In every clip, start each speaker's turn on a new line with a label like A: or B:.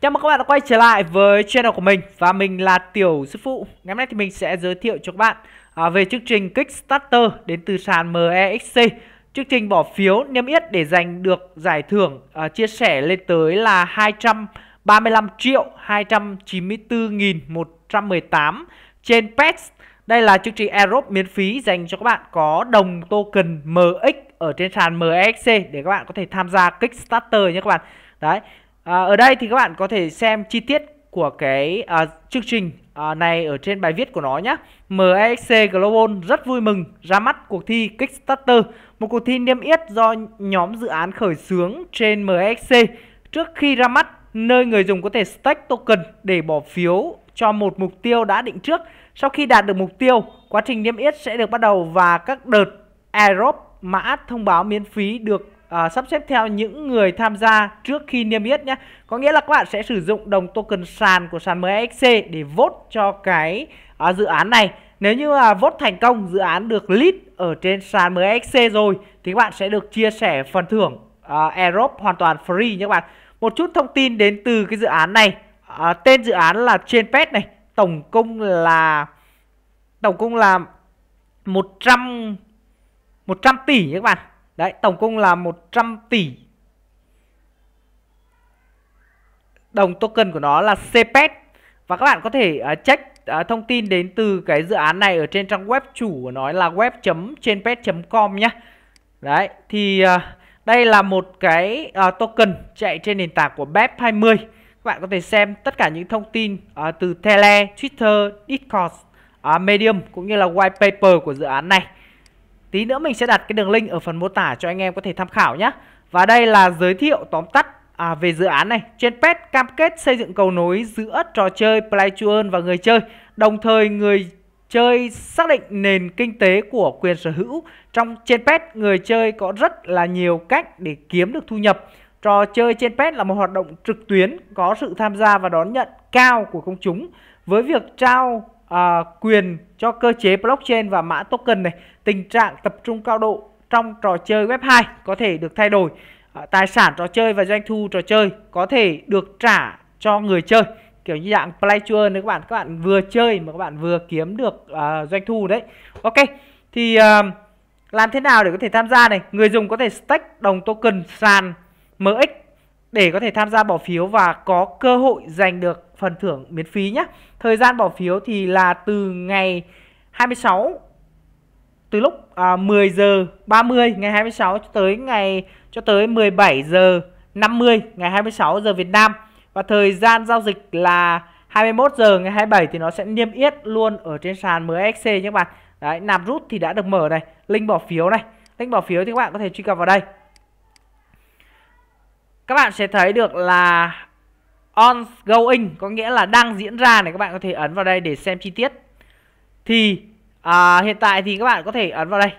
A: Chào mừng các bạn đã quay trở lại với channel của mình và mình là Tiểu Sư Phụ. Ngày hôm nay thì mình sẽ giới thiệu cho các bạn à, về chương trình Kickstarter đến từ sàn MEXC. Chương trình bỏ phiếu niêm yết để giành được giải thưởng à, chia sẻ lên tới là 235 triệu 294.118 trên PETS. Đây là chương trình Aerobe miễn phí dành cho các bạn có đồng token MX ở trên sàn MEXC để các bạn có thể tham gia Kickstarter nhé các bạn. Đấy, À, ở đây thì các bạn có thể xem chi tiết của cái à, chương trình à, này ở trên bài viết của nó nhé. MEXC Global rất vui mừng ra mắt cuộc thi Kickstarter, một cuộc thi niêm yết do nhóm dự án khởi xướng trên MEXC trước khi ra mắt nơi người dùng có thể stake token để bỏ phiếu cho một mục tiêu đã định trước. Sau khi đạt được mục tiêu, quá trình niêm yết sẽ được bắt đầu và các đợt airdrop mã thông báo miễn phí được à, sắp xếp theo những người tham gia trước khi niêm yết nhé. Có nghĩa là các bạn sẽ sử dụng đồng token sàn của sàn mxc để vote cho cái à, dự án này. Nếu như là vote thành công dự án được lead ở trên sàn mxc rồi thì các bạn sẽ được chia sẻ phần thưởng à, Aerobe hoàn toàn free nhé các bạn. Một chút thông tin đến từ cái dự án này. À, tên dự án là Chainpad này, tổng công là tổng công là 100 100 tỷ nhé các bạn Đấy, tổng 共 là 100 tỷ. Đồng token của nó là CPET. Và các bạn có thể uh, check uh, thông tin đến từ cái dự án này ở trên trang web chủ của nó là web.chenpet.com nhé. Đấy, thì uh, đây là một cái uh, token chạy trên nền tảng của BEP20. Các bạn có thể xem tất cả những thông tin uh, từ Tele, Twitter, Discord, uh, Medium cũng như là white paper của dự án này. Tí nữa mình sẽ đặt cái đường link ở phần mô tả cho anh em có thể tham khảo nhé. Và đây là giới thiệu tóm tắt à, về dự án này. Genpad cam kết xây dựng cầu nối giữa trò chơi Play to Earn và người chơi. Đồng thời người chơi xác định nền kinh tế của quyền sở hữu. Trong Genpad, người chơi có rất là nhiều cách để kiếm được thu nhập. Trò chơi Genpad là một hoạt động trực tuyến có sự tham gia và đón nhận cao của công chúng với việc trao à, quyền cho cơ chế blockchain và mã token này, tình trạng tập trung cao độ trong trò chơi web 2 có thể được thay đổi, à, tài sản trò chơi và doanh thu trò chơi có thể được trả cho người chơi kiểu như dạng play to earn các bạn các bạn vừa chơi mà các bạn vừa kiếm được uh, doanh thu đấy ok thì uh, làm thế nào để có thể tham gia này người dùng có thể stake đồng token sàn mx để có thể tham gia bỏ phiếu và có cơ hội giành được phần thưởng miễn phí nhé. Thời gian bỏ phiếu thì là từ ngày 26 từ lúc à, 10 giờ 30 ngày 26 cho tới ngày cho tới 17 giờ 50 ngày 26 giờ Việt Nam và thời gian giao dịch là 21 giờ ngày 27 thì nó sẽ niêm yết luôn ở trên sàn MXC nhé các bạn. Đấy, nạp rút thì đã được mở này, link bỏ phiếu này. Link bỏ phiếu thì các bạn có thể truy cập vào đây các bạn sẽ thấy được là on going có nghĩa là đang diễn ra này các bạn có thể ấn vào đây để xem chi tiết thì à, hiện tại thì các bạn có thể ấn vào đây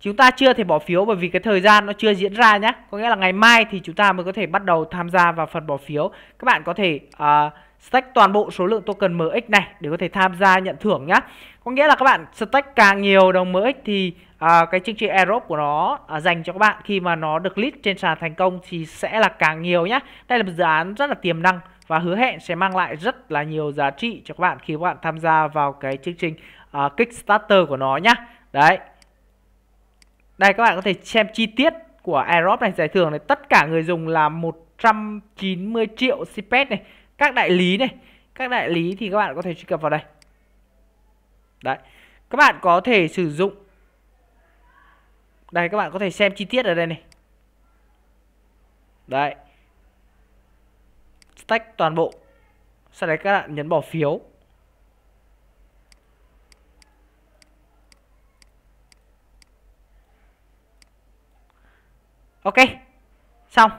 A: chúng ta chưa thể bỏ phiếu bởi vì cái thời gian nó chưa diễn ra nhé có nghĩa là ngày mai thì chúng ta mới có thể bắt đầu tham gia vào phần bỏ phiếu các bạn có thể à, stack toàn bộ số lượng token MX này để có thể tham gia nhận thưởng nhá. Có nghĩa là các bạn stack càng nhiều đồng MX thì à, cái chương trình airdrop của nó à, dành cho các bạn khi mà nó được list trên sàn thành công thì sẽ là càng nhiều nhá. Đây là một dự án rất là tiềm năng và hứa hẹn sẽ mang lại rất là nhiều giá trị cho các bạn khi các bạn tham gia vào cái chương trình à, Kickstarter của nó nhá. Đấy. Đây các bạn có thể xem chi tiết của airdrop này giải thưởng này tất cả người dùng là 190 triệu CPET này các đại lý này các đại lý thì các bạn có thể truy cập vào đây đấy các bạn có thể sử dụng đây các bạn có thể xem chi tiết ở đây này đấy tách toàn bộ sau đấy các bạn nhấn bỏ phiếu ok xong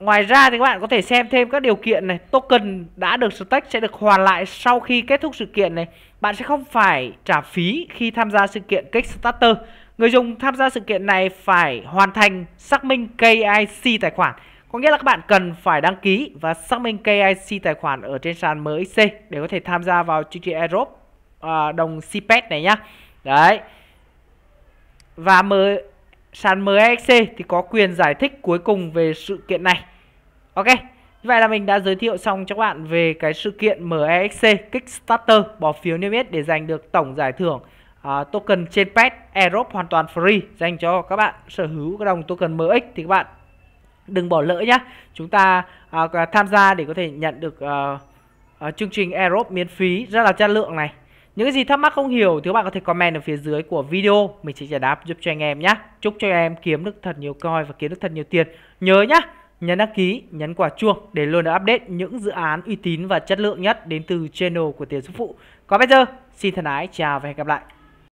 A: Ngoài ra thì các bạn có thể xem thêm các điều kiện này, token đã được stake sẽ được hoàn lại sau khi kết thúc sự kiện này. Bạn sẽ không phải trả phí khi tham gia sự kiện Kickstarter. Người dùng tham gia sự kiện này phải hoàn thành xác minh KIC tài khoản. Có nghĩa là các bạn cần phải đăng ký và xác minh KIC tài khoản ở trên sàn MXC để có thể tham gia vào chương Europe à, đồng CPET này nhá. Đấy. Và M sàn MEXC thì có quyền giải thích cuối cùng về sự kiện này. Ok, như vậy là mình đã giới thiệu xong cho các bạn về cái sự kiện MEXC Kickstarter bỏ phiếu niêm yết để giành được tổng giải thưởng uh, token trên pet Europe hoàn toàn free dành cho các bạn sở hữu cái đồng token MX e thì các bạn đừng bỏ lỡ nhé. Chúng ta uh, tham gia để có thể nhận được uh, uh, chương trình Europe miễn phí rất là chất lượng này. Những cái gì thắc mắc không hiểu thì các bạn có thể comment ở phía dưới của video Mình sẽ trả đáp giúp cho anh em nhé Chúc cho anh em kiếm được thật nhiều coin và kiếm được thật nhiều tiền Nhớ nhá Nhấn đăng ký, nhấn quả chuông để luôn được update những dự án uy tín và chất lượng nhất đến từ channel của Tiền Giúp Phụ. Còn bây giờ, xin thân ái, chào và hẹn gặp lại.